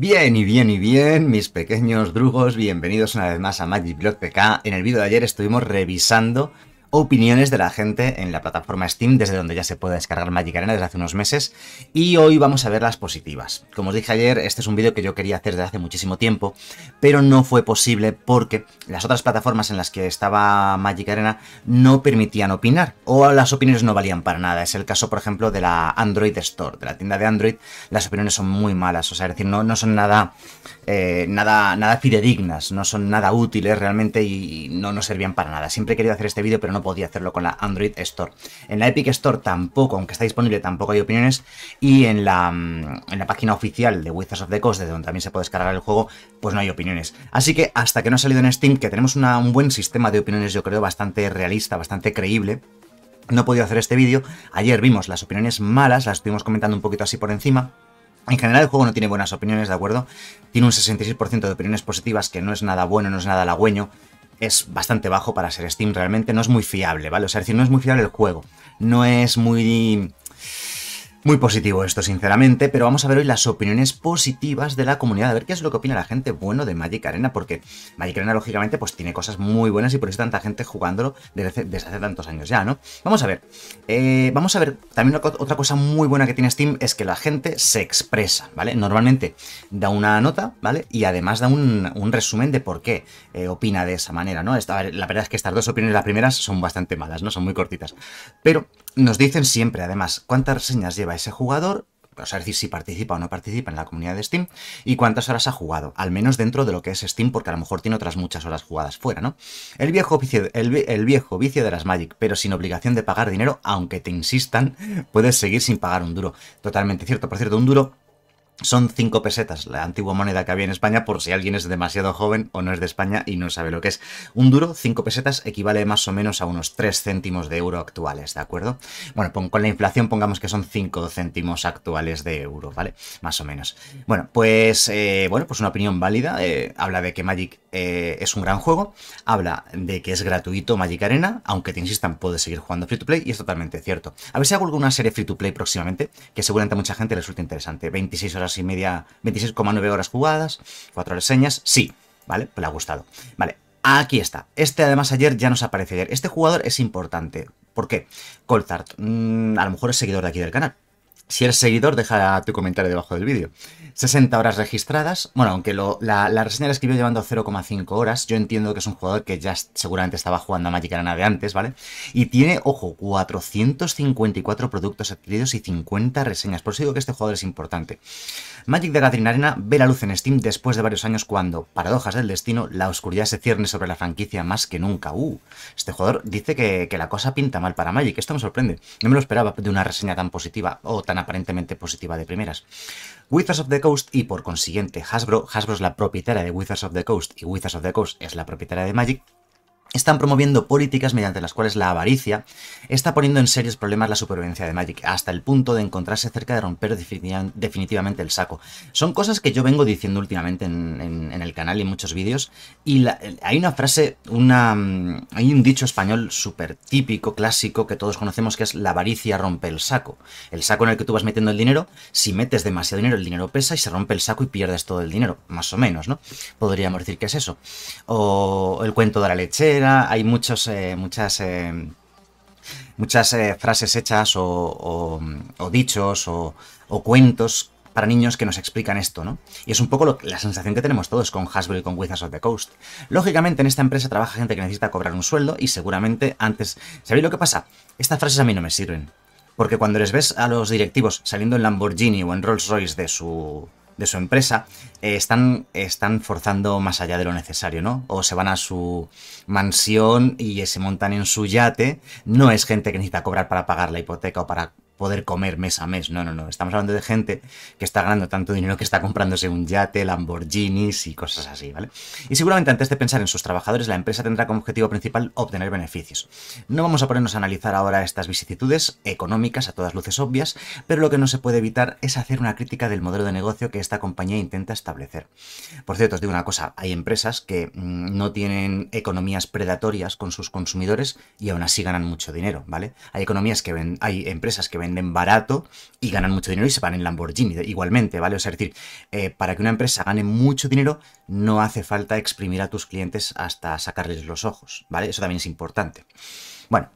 Bien y bien y bien, mis pequeños drugos, bienvenidos una vez más a Magic Blog PK. En el vídeo de ayer estuvimos revisando opiniones de la gente en la plataforma Steam, desde donde ya se puede descargar Magic Arena desde hace unos meses. Y hoy vamos a ver las positivas. Como os dije ayer, este es un vídeo que yo quería hacer desde hace muchísimo tiempo, pero no fue posible porque las otras plataformas en las que estaba Magic Arena no permitían opinar, o las opiniones no valían para nada. Es el caso, por ejemplo, de la Android Store, de la tienda de Android, las opiniones son muy malas, o sea, es decir, no, no son nada, eh, nada, nada fidedignas, no son nada útiles realmente y no nos servían para nada. Siempre he querido hacer este vídeo, pero no no podía hacerlo con la Android Store. En la Epic Store tampoco, aunque está disponible, tampoco hay opiniones. Y en la, mm, en la página oficial de Wizards of the Coast, de donde también se puede descargar el juego, pues no hay opiniones. Así que hasta que no ha salido en Steam, que tenemos un buen sistema de opiniones, yo creo, bastante realista, bastante creíble, no he podido hacer este vídeo. Ayer vimos las opiniones malas, las estuvimos comentando un poquito así por encima. En general el juego no tiene buenas opiniones, ¿de acuerdo? Tiene un 66% de opiniones positivas, que no es nada bueno, no es nada halagüeño es bastante bajo para ser Steam, realmente no es muy fiable, ¿vale? O sea, es decir, no es muy fiable el juego, no es muy muy positivo esto, sinceramente, pero vamos a ver hoy las opiniones positivas de la comunidad, a ver qué es lo que opina la gente bueno de Magic Arena, porque Magic Arena, lógicamente, pues tiene cosas muy buenas y por eso tanta gente jugándolo desde hace, tantos años ya, ¿no? Vamos a ver, eh, vamos a ver, también otra cosa muy buena que tiene Steam es que la gente se expresa, ¿vale? Normalmente da una nota, ¿vale? Y además da un, resumen de por qué eh, opina de esa manera, ¿no? la verdad es que estas dos opiniones, las primeras, son bastante malas, ¿no? Son muy cortitas, pero nos dicen siempre, además, cuántas reseñas lleva ese jugador, o sea, decir, si participa o no participa en la comunidad de Steam, y cuántas horas ha jugado, al menos dentro de lo que es Steam, porque a lo mejor tiene otras muchas horas jugadas fuera, ¿no? El viejo vicio, el viejo vicio de las Magic, pero sin obligación de pagar dinero, aunque te insistan, puedes seguir sin pagar un duro. Totalmente cierto, por cierto, un duro son 5 pesetas, la antigua moneda que había en España, por si alguien es demasiado joven o no es de España y no sabe lo que es. Un duro, 5 pesetas, equivale más o menos a unos 3 céntimos de euro actuales, ¿de acuerdo? Bueno, con la inflación pongamos que son 5 céntimos actuales de euro, ¿vale? Más o menos. Bueno, pues, eh, bueno, pues una opinión válida. Eh, habla de que Magic eh, es un gran juego, habla de que es gratuito Magic Arena, aunque te insistan, puedes seguir jugando free to play y es totalmente cierto. A ver si hago alguna serie free to play próximamente, que seguramente a mucha gente les resulte interesante. 26 horas y media, 26,9 horas jugadas, 4 reseñas, sí, ¿vale? Pues le ha gustado. Vale, aquí está. Este además ayer ya nos aparece ayer. Este jugador es importante. ¿Por qué? Colzart, mm, a lo mejor es seguidor de aquí del canal. Si eres seguidor, deja tu comentario debajo del vídeo. 60 horas registradas. Bueno, aunque la, reseña la escribió llevando 0,5 horas, yo entiendo que es un jugador que ya seguramente estaba jugando a Magic Arena de antes, ¿vale? Y tiene, ojo, 454 productos adquiridos y 50 reseñas. Por eso digo que este jugador es importante. Magic de Gathering Arena ve la luz en Steam después de varios años cuando, paradojas del destino, la oscuridad se cierne sobre la franquicia más que nunca. Uh, este jugador dice que la cosa pinta mal para Magic. Esto me sorprende. No me lo esperaba de una reseña tan positiva o tan aparentemente positiva de primeras. Wizards of the Coast y por consiguiente Hasbro, Hasbro es la propietaria de Wizards of the Coast y Wizards of the Coast es la propietaria de Magic, están promoviendo políticas mediante las cuales la avaricia está poniendo en serios problemas la supervivencia de Magic, hasta el punto de encontrarse cerca de romper definitivamente el saco. Son cosas que yo vengo diciendo últimamente en, el canal y en muchos vídeos, y hay una frase, una, hay un dicho español súper típico, clásico, que todos conocemos, que es la avaricia rompe el saco. El saco en el que tú vas metiendo el dinero, si metes demasiado dinero, el dinero pesa y se rompe el saco y pierdes todo el dinero, más o menos, ¿no? Podríamos decir que es eso. O el cuento de la leche, hay muchos, eh, muchas, eh, muchas eh, frases hechas o, dichos o, cuentos para niños que nos explican esto, ¿no? Y es un poco la sensación que tenemos todos con Hasbro y con Wizards of the Coast. Lógicamente en esta empresa trabaja gente que necesita cobrar un sueldo y seguramente antes... ¿Sabéis lo que pasa? Estas frases a mí no me sirven. Porque cuando les ves a los directivos saliendo en Lamborghini o en Rolls Royce de su de su empresa, eh, están, están forzando más allá de lo necesario, ¿no? O se van a su mansión y se montan en su yate. No es gente que necesita cobrar para pagar la hipoteca o para poder comer mes a mes. No, no, no. Estamos hablando de gente que está ganando tanto dinero que está comprándose un yate, Lamborghinis y cosas así, ¿vale? Y seguramente antes de pensar en sus trabajadores, la empresa tendrá como objetivo principal obtener beneficios. No vamos a ponernos a analizar ahora estas vicisitudes económicas, a todas luces obvias, pero lo que no se puede evitar es hacer una crítica del modelo de negocio que esta compañía intenta establecer. Por cierto, os digo una cosa, hay empresas que mm, no tienen economías predatorias con sus consumidores y aún así ganan mucho dinero, ¿vale? Hay economías que ven, hay empresas que ven venden barato y ganan mucho dinero y se van en Lamborghini igualmente, ¿vale? O sea, es decir, eh, para que una empresa gane mucho dinero no hace falta exprimir a tus clientes hasta sacarles los ojos, ¿vale? Eso también es importante. Bueno,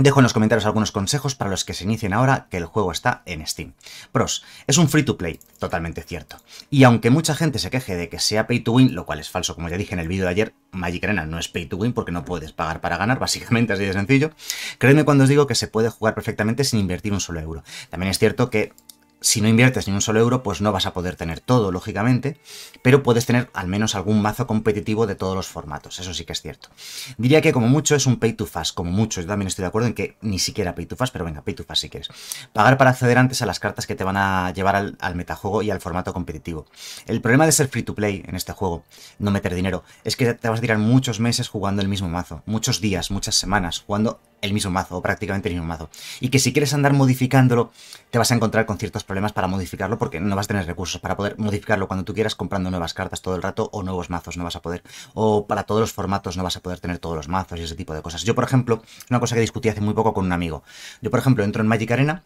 Dejo en los comentarios algunos consejos para los que se inicien ahora que el juego está en Steam. Pros, es un free to play, totalmente cierto. Y aunque mucha gente se queje de que sea pay to win, lo cual es falso, como ya dije en el vídeo de ayer, Magic Arena no es pay to win porque no puedes pagar para ganar, básicamente así de sencillo. Créeme cuando os digo que se puede jugar perfectamente sin invertir un solo euro. También es cierto que si no inviertes ni un solo euro, pues no vas a poder tener todo, lógicamente, pero puedes tener al menos algún mazo competitivo de todos los formatos, eso sí que es cierto. Diría que como mucho es un pay to fast, como mucho, yo también estoy de acuerdo en que ni siquiera pay to fast, pero venga, pay to fast si quieres. Pagar para acceder antes a las cartas que te van a llevar al, metajuego y al formato competitivo. El problema de ser free to play en este juego, no meter dinero, es que te vas a tirar muchos meses jugando el mismo mazo, muchos días, muchas semanas, jugando el mismo mazo, o prácticamente el mismo mazo. Y que si quieres andar modificándolo, te vas a encontrar con ciertos problemas para modificarlo, porque no vas a tener recursos para poder modificarlo cuando tú quieras, comprando nuevas cartas todo el rato, o nuevos mazos no vas a poder, o para todos los formatos no vas a poder tener todos los mazos y ese tipo de cosas. Yo, por ejemplo, una cosa que discutí hace muy poco con un amigo. Yo, por ejemplo, entro en Magic Arena,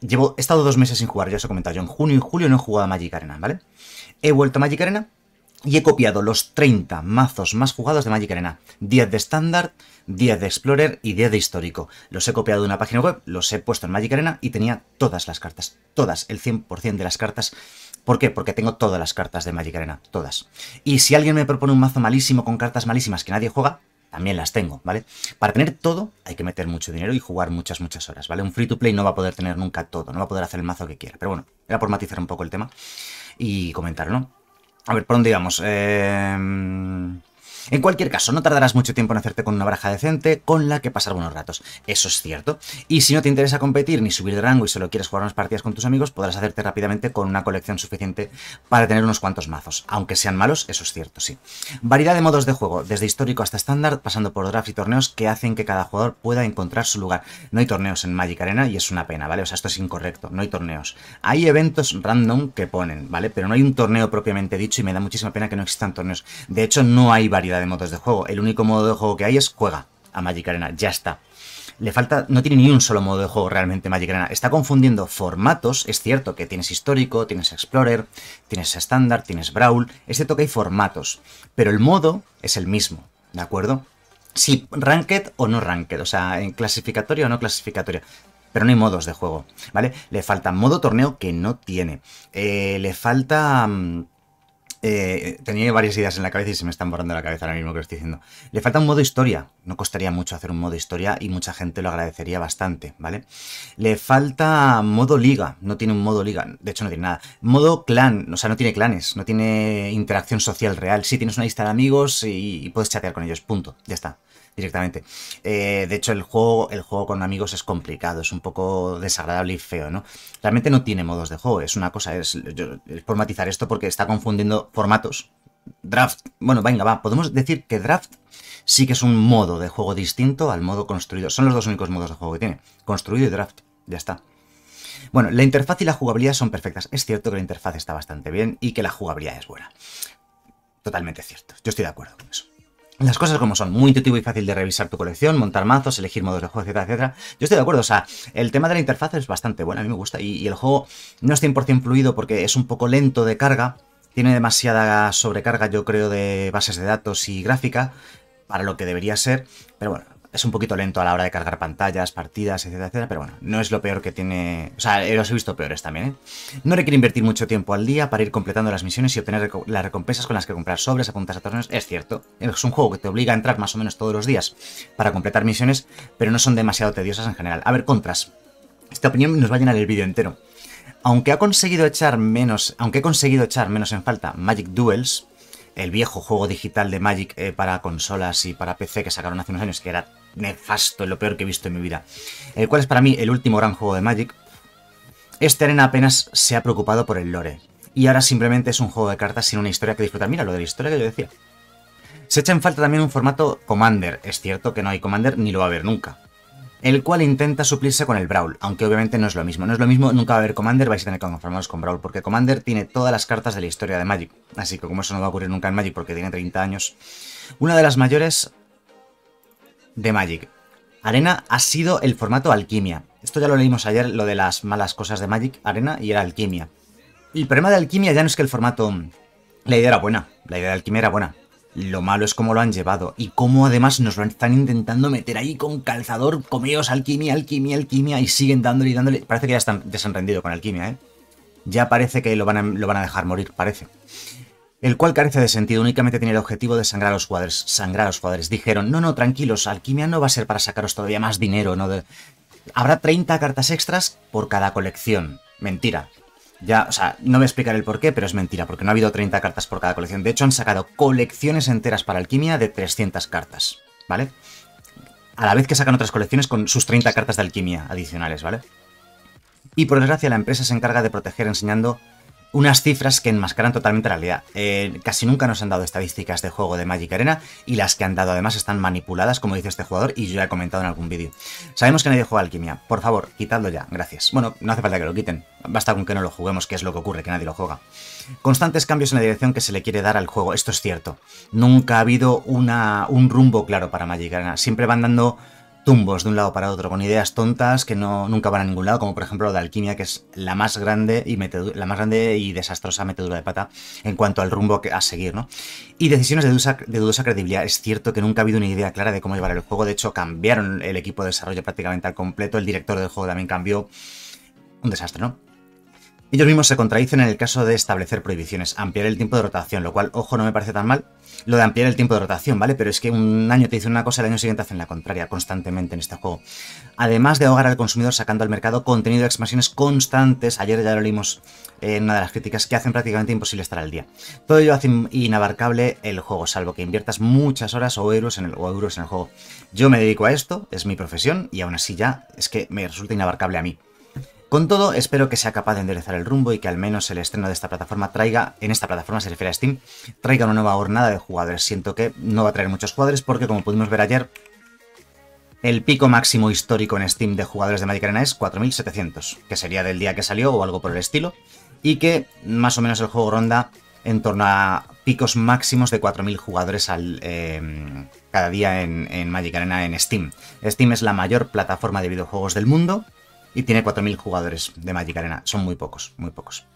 llevo, he estado dos meses sin jugar, ya os he comentado, yo en junio y julio no he jugado a Magic Arena, ¿vale? He vuelto a Magic Arena y he copiado los 30 mazos más jugados de Magic Arena. 10 de estándar, 10 de Explorer y 10 de histórico. Los he copiado de una página web, los he puesto en Magic Arena y tenía todas las cartas. Todas, el 100% de las cartas. ¿Por qué? Porque tengo todas las cartas de Magic Arena, todas. Y si alguien me propone un mazo malísimo con cartas malísimas que nadie juega, también las tengo, ¿vale? Para tener todo hay que meter mucho dinero y jugar muchas, muchas horas, ¿vale? Un free to play no va a poder tener nunca todo, no va a poder hacer el mazo que quiera. Pero bueno, era por matizar un poco el tema y comentarlo, ¿no? A ver, ¿por dónde íbamos? Eh... En cualquier caso, no tardarás mucho tiempo en hacerte con una baraja decente con la que pasar buenos ratos. Eso es cierto. Y si no te interesa competir ni subir de rango y solo quieres jugar unas partidas con tus amigos, podrás hacerte rápidamente con una colección suficiente para tener unos cuantos mazos. Aunque sean malos, eso es cierto, sí. Variedad de modos de juego, desde histórico hasta estándar, pasando por drafts y torneos que hacen que cada jugador pueda encontrar su lugar. No hay torneos en Magic Arena y es una pena, ¿vale? O sea, esto es incorrecto, no hay torneos. Hay eventos random que ponen, ¿vale? Pero no hay un torneo propiamente dicho y me da muchísima pena que no existan torneos. De hecho, no hay variedad de modos de juego. El único modo de juego que hay es juega a Magic Arena, ya está. Le falta, no tiene ni un solo modo de juego realmente Magic Arena. Está confundiendo formatos, es cierto que tienes histórico, tienes Explorer, tienes estándar, tienes Brawl, es cierto que hay formatos, pero el modo es el mismo, ¿de acuerdo? si ranked o no ranked, o sea, en clasificatorio o no clasificatorio pero no hay modos de juego, ¿vale? Le falta modo torneo que no tiene. Eh, le falta... Mm, eh, tenía varias ideas en la cabeza y se me están borrando la cabeza ahora mismo que lo estoy diciendo. Le falta un modo historia. No costaría mucho hacer un modo historia y mucha gente lo agradecería bastante, ¿vale? Le falta modo liga. No tiene un modo liga. De hecho, no tiene nada. Modo clan. O sea, no tiene clanes. No tiene interacción social real. Sí, tienes una lista de amigos y puedes chatear con ellos. Punto. Ya está directamente. Eh, de hecho, el juego, el juego con amigos es complicado, es un poco desagradable y feo, ¿no? Realmente no tiene modos de juego, es una cosa, es, formatizar esto porque está confundiendo formatos. Draft, bueno, venga, va, podemos decir que draft sí que es un modo de juego distinto al modo construido. Son los dos únicos modos de juego que tiene, construido y draft, ya está. Bueno, la interfaz y la jugabilidad son perfectas. Es cierto que la interfaz está bastante bien y que la jugabilidad es buena. Totalmente cierto. Yo estoy de acuerdo con eso las cosas como son, muy intuitivo y fácil de revisar tu colección, montar mazos, elegir modos de juego, etcétera, etcétera. Yo estoy de acuerdo, o sea, el tema de la interfaz es bastante bueno, a mí me gusta, y, y el juego no es 100% fluido porque es un poco lento de carga, tiene demasiada sobrecarga, yo creo, de bases de datos y gráfica para lo que debería ser, pero bueno, es un poquito lento a la hora de cargar pantallas, partidas, etcétera, etcétera, pero bueno, no es lo peor que tiene... O sea, eh, los he visto peores también, ¿eh? No requiere invertir mucho tiempo al día para ir completando las misiones y obtener las recompensas con las que comprar sobres, apuntas a torneos, es cierto. Es un juego que te obliga a entrar más o menos todos los días para completar misiones, pero no son demasiado tediosas en general. A ver, contras. Esta opinión nos va a llenar el vídeo entero. Aunque ha conseguido echar menos, aunque he conseguido echar menos en falta Magic Duels, el viejo juego digital de Magic eh, para consolas y para PC que sacaron hace unos años, que era nefasto, lo peor que he visto en mi vida. El cual es para mí el último gran juego de Magic. Este arena apenas se ha preocupado por el lore. Y ahora simplemente es un juego de cartas sin una historia que disfrutar. Mira lo de la historia que yo decía. Se echa en falta también un formato Commander. Es cierto que no hay Commander ni lo va a haber nunca el cual intenta suplirse con el Brawl, aunque obviamente no es lo mismo. No es lo mismo, nunca va a haber Commander, vais a tener que conformaros con Brawl, porque Commander tiene todas las cartas de la historia de Magic. Así que como eso no va a ocurrir nunca en Magic, porque tiene 30 años, una de las mayores de Magic. Arena ha sido el formato Alquimia. Esto ya lo leímos ayer, lo de las malas cosas de Magic, Arena y era Alquimia. El problema de Alquimia ya no es que el formato... La idea era buena, la idea de Alquimia era buena, lo malo es cómo lo han llevado y cómo además nos lo están intentando meter ahí con calzador, comeos, alquimia, alquimia, alquimia y siguen dándole y dándole. Parece que ya están desenrendido con alquimia, ¿eh? Ya parece que lo van a, dejar morir, parece el cual carece de sentido, únicamente tiene el objetivo de sangrar a los jugadores. Sangrar a los jugadores. Dijeron, no, no, tranquilos, alquimia no va a ser para sacaros todavía más dinero, ¿no? Habrá 30 cartas extras por cada colección. Mentira, ya, o sea, no me explicar el por qué, pero es mentira, porque no ha habido 30 cartas por cada colección. De hecho, han sacado colecciones enteras para alquimia de 300 cartas, ¿vale? A la vez que sacan otras colecciones con sus 30 cartas de alquimia adicionales, ¿vale? Y por desgracia, la empresa se encarga de proteger enseñando unas cifras que enmascaran totalmente la realidad. Eh, casi nunca nos han dado estadísticas de juego de Magic Arena y las que han dado además están manipuladas, como dice este jugador, y yo ya he comentado en algún vídeo. Sabemos que nadie juega Alquimia, por favor, quitadlo ya, gracias. Bueno, no hace falta que lo quiten, basta con que no lo juguemos, que es lo que ocurre, que nadie lo juega. Constantes cambios en la dirección que se le quiere dar al juego, esto es cierto. Nunca ha habido una, un rumbo claro para Magic Arena, siempre van dando tumbos de un lado para otro, con ideas tontas que no, nunca van a ningún lado, como por ejemplo lo de alquimia, que es la más grande y, la más grande y desastrosa metedura de pata en cuanto al rumbo a seguir, ¿no? Y decisiones de de dudosa credibilidad. Es cierto que nunca ha habido una idea clara de cómo llevar el juego, de hecho cambiaron el equipo de desarrollo prácticamente al completo, el director del juego también cambió. Un desastre, ¿no? Ellos mismos se contradicen en el caso de establecer prohibiciones, ampliar el tiempo de rotación, lo cual, ojo, no me parece tan mal lo de ampliar el tiempo de rotación, ¿vale? Pero es que un año te dicen una cosa, y el año siguiente hacen la contraria constantemente en este juego. Además de ahogar al consumidor sacando al mercado contenido de expansiones constantes, ayer ya lo leímos en una de las críticas, que hacen prácticamente imposible estar al día. Todo ello hace inabarcable el juego, salvo que inviertas muchas horas o euros en el, o euros en el juego. Yo me dedico a esto, es mi profesión, y aún así ya es que me resulta inabarcable a mí. Con todo, espero que sea capaz de enderezar el rumbo y que al menos el estreno de esta plataforma traiga, en esta plataforma se refiere a Steam, traiga una nueva jornada de jugadores. Siento que no va a traer muchos jugadores porque, como pudimos ver ayer, el pico máximo histórico en Steam de jugadores de Magic Arena es 4.700, que sería del día que salió o algo por el estilo, y que más o menos el juego ronda en torno a picos máximos de 4.000 jugadores al, em, cada día en, en Magic Arena en Steam. Steam es la mayor plataforma de videojuegos del mundo, y tiene 4.000 jugadores de Magic Arena. Son muy pocos, muy pocos.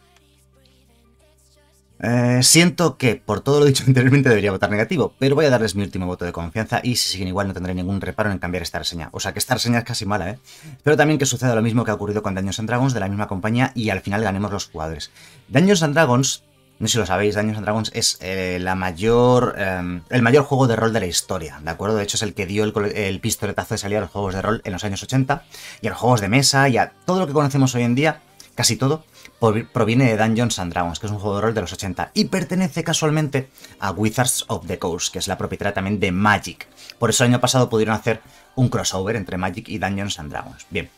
Eh, siento que, por todo lo dicho anteriormente, debería votar negativo, pero voy a darles mi último voto de confianza y si siguen igual no tendré ningún reparo en cambiar esta reseña. O sea que esta reseña es casi mala, ¿eh? Pero también que suceda lo mismo que ha ocurrido con Daños and Dragons de la misma compañía y al final ganemos los jugadores. Daños and Dragons no sé si lo sabéis, Dungeons and Dragons es eh, la mayor, em, el mayor juego de rol de la historia, ¿de acuerdo? De hecho, es el que dio el, pistoletazo de salida a los juegos de rol en los años 80 y a los juegos de mesa y a todo lo que conocemos hoy en día, casi todo, proviene de Dungeons and Dragons, que es un juego de rol de los 80 y pertenece casualmente a Wizards of the Coast, que es la propietaria también de Magic. Por eso el año pasado pudieron hacer un crossover entre Magic y Dungeons and Dragons. Bien.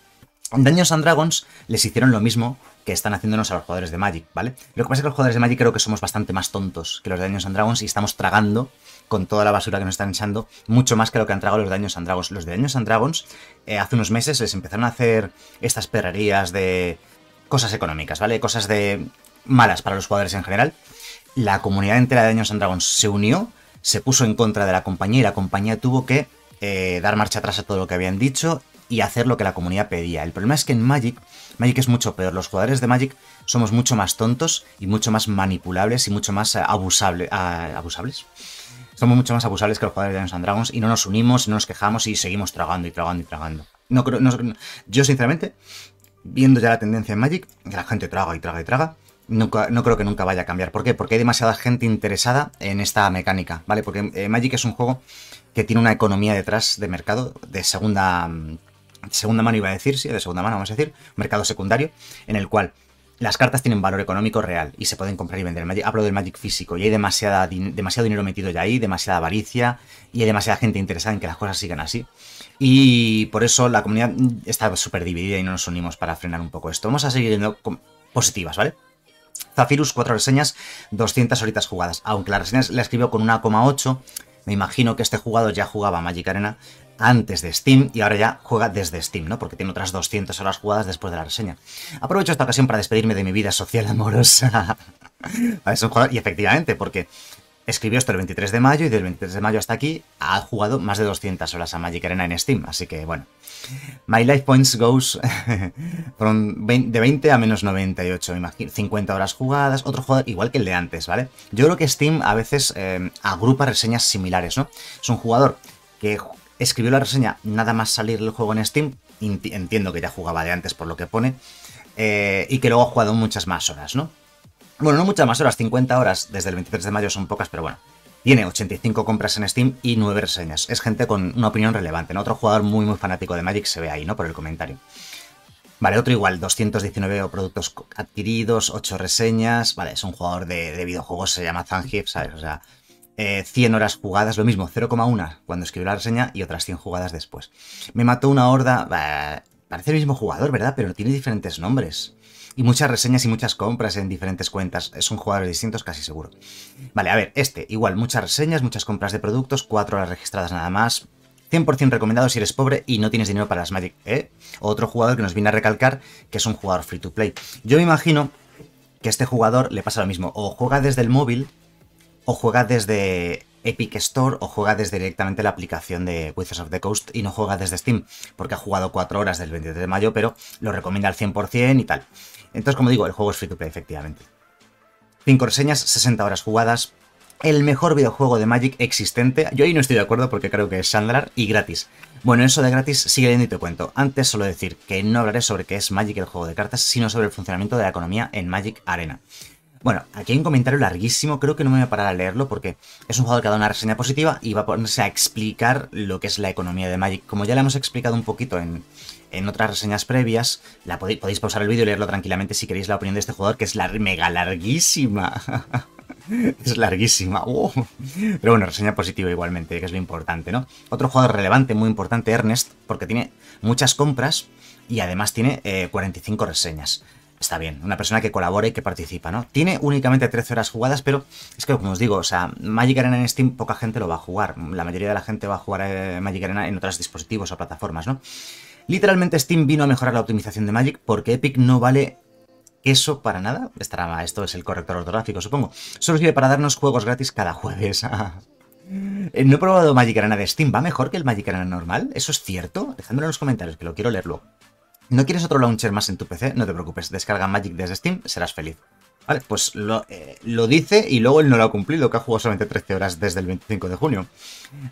Daños and Dragons les hicieron lo mismo que están haciéndonos a los jugadores de Magic, ¿vale? Lo que pasa es que los jugadores de Magic creo que somos bastante más tontos que los de Daños and Dragons y estamos tragando con toda la basura que nos están echando, mucho más que lo que han tragado los de and Dragons. Los de Daños and Dragons, eh, hace unos meses les empezaron a hacer estas perrerías de cosas económicas, ¿vale? Cosas de malas para los jugadores en general. La comunidad entera de Daños and Dragons se unió, se puso en contra de la compañía y la compañía tuvo que eh, dar marcha atrás a todo lo que habían dicho y hacer lo que la comunidad pedía. El problema es que en Magic, Magic es mucho peor. Los jugadores de Magic somos mucho más tontos y mucho más manipulables y mucho más eh, abusables. Ah, ¿Abusables? Somos mucho más abusables que los jugadores de Dungeons and Dragons y no nos unimos, no nos quejamos y seguimos tragando y tragando y tragando. No creo, no, yo sinceramente, viendo ya la tendencia en Magic, que la gente traga y traga y traga, no creo que nunca vaya a cambiar. ¿Por qué? Porque hay demasiada gente interesada en esta mecánica, ¿vale? Porque eh, Magic es un juego que tiene una economía detrás de mercado de segunda, mm, segunda mano, iba a decir, sí, de segunda mano, vamos a decir, mercado secundario, en el cual las cartas tienen valor económico real y se pueden comprar y vender. hablo del Magic físico y hay demasiada, demasiado dinero metido ya ahí, demasiada avaricia y hay demasiada gente interesada en que las cosas sigan así. Y por eso la comunidad mm, está súper dividida y no nos unimos para frenar un poco esto. Vamos a seguir yendo positivas, ¿vale? Zafirus, 4 reseñas, 200 horitas jugadas. Aunque la reseña la escribió con 1,8, me imagino que este jugador ya jugaba Magic Arena antes de Steam y ahora ya juega desde Steam, ¿no? Porque tiene otras 200 horas jugadas después de la reseña. Aprovecho esta ocasión para despedirme de mi vida social amorosa. es un jugador, y efectivamente, porque Escribió esto el 23 de mayo y del 23 de mayo hasta aquí ha jugado más de 200 horas a Magic Arena en Steam, así que bueno. My life points goes from de 20 a menos 98, imagino, 50 horas jugadas, otro jugador igual que el de antes, ¿vale? Yo creo que Steam a veces em, agrupa reseñas similares, ¿no? Es un jugador que escribió la reseña nada más salir el juego en Steam, entiendo que ya jugaba de antes por lo que pone, eh, y que luego ha jugado muchas más horas, ¿no? Bueno, no muchas más horas, 50 horas desde el 23 de mayo son pocas, pero bueno. Tiene 85 compras en Steam y 9 reseñas. Es gente con una opinión relevante. ¿no? Otro jugador muy, muy fanático de Magic se ve ahí, ¿no? Por el comentario. Vale, otro igual, 219 productos adquiridos, 8 reseñas. Vale, es un jugador de, videojuegos, se llama Zangief, ¿sabes? O sea, 100 eh, horas jugadas, lo mismo, 0,1 cuando escribió la reseña y otras 100 jugadas después. Me mató una horda. Eh, parece el mismo jugador, ¿verdad? Pero tiene diferentes nombres y muchas reseñas y muchas compras en diferentes cuentas. es Son jugadores distintos, casi seguro. Vale, a ver, este, igual, muchas reseñas, muchas compras de productos, 4 horas registradas nada más. 100% recomendado si eres pobre y no tienes dinero para las Magic. ¿eh? Otro jugador que nos viene a recalcar que es un jugador free to play. Yo me imagino que a este jugador le pasa lo mismo. O juega desde el móvil, o juega desde Epic Store o juega desde directamente la aplicación de Wizards of the Coast y no juega desde Steam, porque ha jugado 4 horas del 23 de mayo, pero lo recomienda al 100% y tal. Entonces, como digo, el juego es free to play, efectivamente. 5 reseñas, 60 horas jugadas. El mejor videojuego de Magic existente. Yo ahí no estoy de acuerdo porque creo que es Shandalar y gratis. Bueno, eso de gratis sigue leyendo y te cuento. Antes solo decir que no hablaré sobre qué es Magic el juego de cartas, sino sobre el funcionamiento de la economía en Magic Arena. Bueno, aquí hay un comentario larguísimo, creo que no me voy a parar a leerlo porque es un jugador que ha dado una reseña positiva y va a ponerse a explicar lo que es la economía de Magic. Como ya la hemos explicado un poquito en, otras reseñas previas, la podéis, pausar el vídeo y leerlo tranquilamente si queréis la opinión de este jugador, que es mega larguísima. es larguísima. Pero bueno, reseña positiva igualmente, que es lo importante, ¿no? Otro jugador relevante, muy importante, Ernest, porque tiene muchas compras y además tiene 45 eh, reseñas está bien, una persona que colabore y que participa, ¿no? Tiene únicamente 13 horas jugadas, pero es que, como os digo, o sea, Magic Arena en Steam poca gente lo va a jugar. La mayoría de la gente va a jugar eh, Magic Arena en otros dispositivos o plataformas, ¿no? Literalmente Steam vino a mejorar la optimización de Magic porque Epic no vale eso para nada. Estará, esto es el corrector ortográfico, supongo. Solo sirve para darnos juegos gratis cada jueves. Eh, no he probado Magic Arena de Steam. ¿Va mejor que el Magic Arena normal? ¿Eso es cierto? Dejadmelo en los comentarios, que lo quiero leerlo. ¿No quieres otro launcher más en tu PC? No te preocupes, descarga Magic desde Steam, serás feliz. Vale, pues eh, lo, dice y luego él no lo ha cumplido, que ha jugado solamente 13 horas desde el 25 de junio.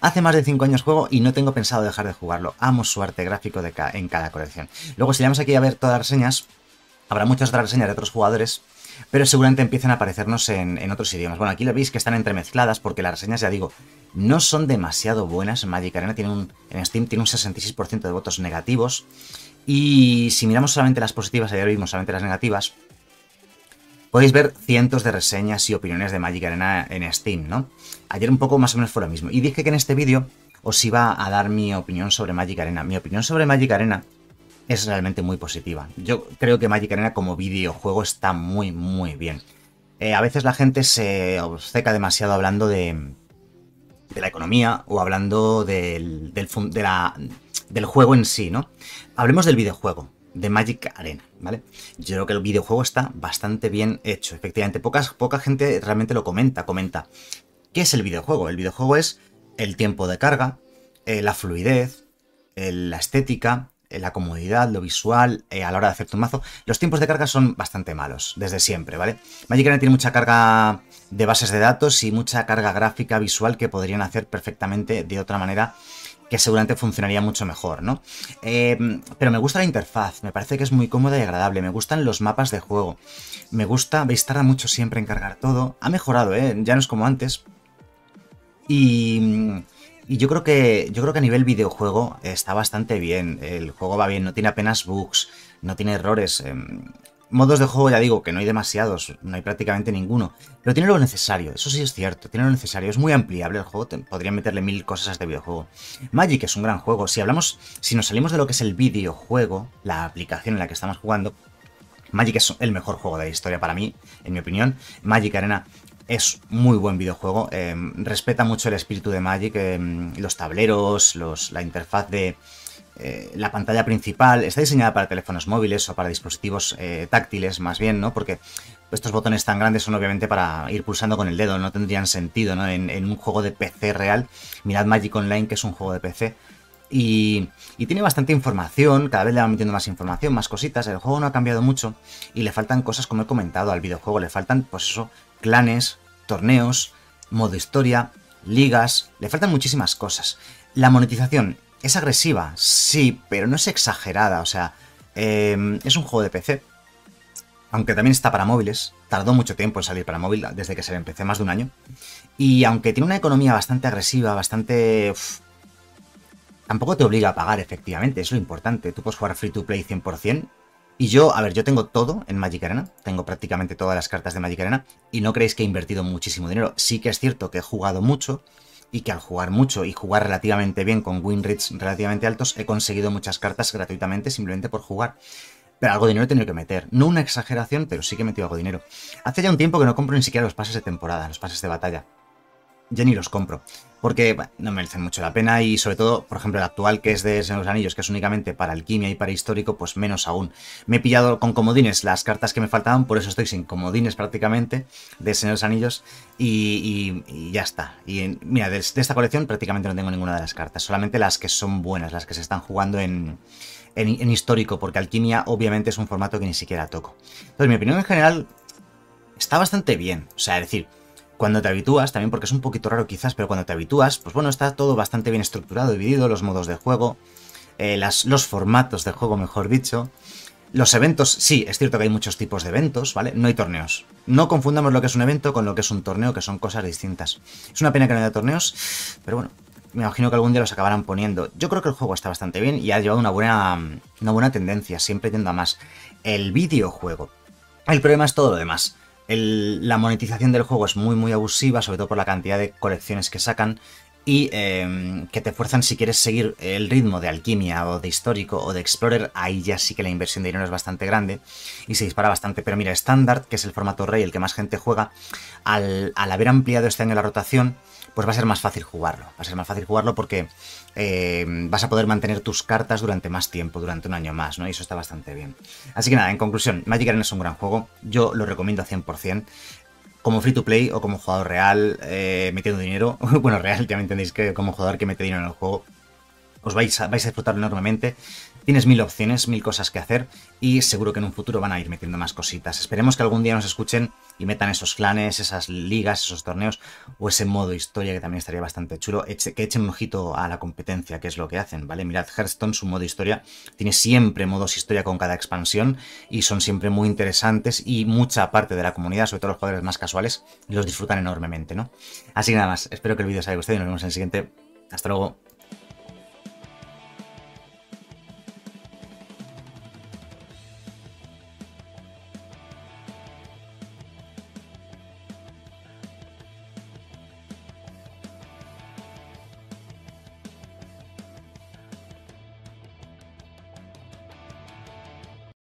Hace más de 5 años juego y no tengo pensado dejar de jugarlo. Amo su arte gráfico de en cada colección. Luego, si vamos aquí a ver todas las reseñas, habrá muchas otras reseñas de otros jugadores, pero seguramente empiezan a aparecernos en, otros idiomas. Bueno, aquí lo veis que están entremezcladas porque las reseñas, ya digo, no son demasiado buenas. Magic Arena tiene en Steam tiene un 66% de votos negativos. Y si miramos solamente las positivas, ayer vimos solamente las negativas, podéis ver cientos de reseñas y opiniones de Magic Arena en Steam, ¿no? Ayer un poco más o menos fue lo mismo. Y dije que en este vídeo os iba a dar mi opinión sobre Magic Arena. Mi opinión sobre Magic Arena es realmente muy positiva. Yo creo que Magic Arena como videojuego está muy, muy bien. Eh, a veces la gente se obceca demasiado hablando de, la economía o hablando del, de la del juego en sí, ¿no? Hablemos del videojuego, de Magic Arena, ¿vale? Yo creo que el videojuego está bastante bien hecho. Efectivamente, poca, gente realmente lo comenta. Comenta, ¿qué es el videojuego? El videojuego es el tiempo de carga, eh, la fluidez, eh, la estética, eh, la comodidad, lo visual, a la hora de hacer tu mazo. Los tiempos de carga son bastante malos, desde siempre, ¿vale? Magic Arena tiene mucha carga de bases de datos y mucha carga gráfica visual que podrían hacer perfectamente de otra manera que seguramente funcionaría mucho mejor, ¿no? Eh, pero me gusta la interfaz, me parece que es muy cómoda y agradable, me gustan los mapas de juego, me gusta, veis, tarda mucho siempre en cargar todo, ha mejorado, ¿eh? Ya no es como antes. Y, yo creo que yo creo que a nivel videojuego está bastante bien, el juego va bien, no tiene apenas bugs, no tiene errores. Em, modos de juego, ya digo, que no hay demasiados, no hay prácticamente ninguno, pero tiene lo necesario, eso sí es cierto, tiene lo necesario, es muy ampliable el juego, podrían podría meterle mil cosas a este videojuego. Magic es un gran juego, si hablamos, si nos salimos de lo que es el videojuego, la aplicación en la que estamos jugando, Magic es el mejor juego de la historia para mí, en mi opinión. Magic Arena es muy buen videojuego. Eh, respeta mucho el espíritu de Magic, eh, los tableros, los, la interfaz de, eh, la pantalla principal está diseñada para teléfonos móviles o para dispositivos eh, táctiles, más bien, ¿no? Porque estos botones tan grandes son obviamente para ir pulsando con el dedo, no tendrían sentido, ¿no? En, un juego de PC real. Mirad Magic Online, que es un juego de PC. Y, y, tiene bastante información, cada vez le van metiendo más información, más cositas, el juego no ha cambiado mucho y le faltan cosas como he comentado al videojuego, le faltan pues eso, clanes, torneos, modo historia, ligas, le faltan muchísimas cosas. La monetización es agresiva, sí, pero no es exagerada, o sea, em, es un juego de PC. Aunque también está para móviles, tardó mucho tiempo en salir para móvil, desde que se le empecé más de un año. Y aunque tiene una economía bastante agresiva, bastante... tampoco te obliga a pagar, efectivamente, es lo importante. Tú puedes jugar free to play 100%. Y yo, a ver, yo tengo todo en Magic Arena, tengo prácticamente todas las cartas de Magic Arena, y no creéis que he invertido muchísimo dinero. Sí que es cierto que he jugado mucho, y que al jugar mucho y jugar relativamente bien con win rates relativamente altos, he conseguido muchas cartas gratuitamente simplemente por jugar. Pero algo de dinero he tenido que meter. No una exageración, pero sí que he metido algo de dinero. Hace ya un tiempo que no compro ni siquiera los pases de temporada, los pases de batalla ya ni los compro. Porque no merecen mucho la pena y sobre todo, por ejemplo, el actual que es de los Anillos, que es únicamente para alquimia y para histórico, pues menos aún. Me he pillado con comodines las cartas que me faltaban, por eso estoy sin comodines prácticamente de los Anillos y, y, y, ya está. Y mira, de, esta colección prácticamente no tengo ninguna de las cartas, solamente las que son buenas, las que se están jugando en, en, en histórico, porque alquimia obviamente es un formato que ni siquiera toco. Entonces, mi opinión en general está bastante bien. O sea, decir, cuando te habitúas, también porque es un poquito raro quizás, pero cuando te habitúas, pues bueno, está todo bastante bien estructurado, dividido, los modos de juego, eh, las, los formatos de juego, mejor dicho. Los eventos, sí, es cierto que hay muchos tipos de eventos, ¿vale? No hay torneos. No confundamos lo que es un evento con lo que es un torneo, que son cosas distintas. Es una pena que no haya torneos, pero bueno, me imagino que algún día los acabarán poniendo. Yo creo que el juego está bastante bien y ha llevado una buena, una buena tendencia, siempre tienda más. El videojuego. El problema es todo lo demás la monetización del juego es muy muy abusiva, sobre todo por la cantidad de colecciones que sacan y em, que te fuerzan si quieres seguir el ritmo de Alquimia o de Histórico o de Explorer, ahí ya sí que la inversión de dinero es bastante grande y se dispara bastante. Pero mira, Standard, que es el formato rey, el que más gente juega, al, al haber ampliado este año la rotación, pues va a ser más fácil jugarlo. Va a ser más fácil jugarlo porque eh, vas a poder mantener tus cartas durante más tiempo, durante un año más, ¿no? Y eso está bastante bien. Así que nada, en conclusión, Magic Arena es un gran juego, yo lo recomiendo a 100% como free to play o como jugador real eh, metiendo dinero, bueno, real, ya me entendéis que como jugador que mete dinero en el juego, os vais vais a disfrutar enormemente. Tienes mil opciones, mil cosas que hacer y seguro que en un futuro van a ir metiendo más cositas. Esperemos que algún día nos escuchen y metan esos clanes, esas ligas, esos torneos o ese modo historia que también estaría bastante chulo. que echen un ojito a la competencia, que es lo que hacen, ¿vale? Mirad, Hearthstone, su modo historia, tiene siempre modos historia con cada expansión y son siempre muy interesantes y mucha parte de la comunidad, sobre todo los jugadores más casuales, los disfrutan enormemente, ¿no? Así que nada más, espero que el vídeo os haya gustado y nos vemos en el siguiente. Hasta luego.